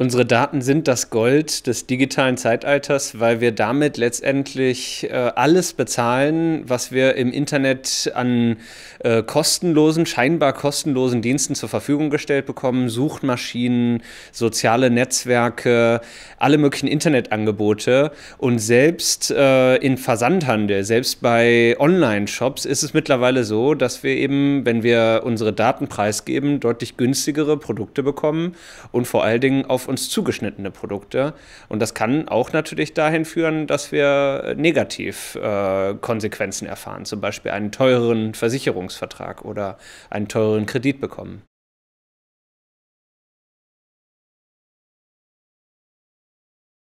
Unsere Daten sind das Gold des digitalen Zeitalters, weil wir damit letztendlich äh, alles bezahlen, was wir im Internet an äh, kostenlosen, scheinbar kostenlosen Diensten zur Verfügung gestellt bekommen. Suchmaschinen, soziale Netzwerke, alle möglichen Internetangebote. Und selbst äh, in Versandhandel, selbst bei Online-Shops ist es mittlerweile so, dass wir eben, wenn wir unsere Daten preisgeben, deutlich günstigere Produkte bekommen und vor allen Dingen auf uns zugeschnittene Produkte. Und das kann auch natürlich dahin führen, dass wir äh, negativ äh, Konsequenzen erfahren, zum Beispiel einen teureren Versicherungsvertrag oder einen teureren Kredit bekommen.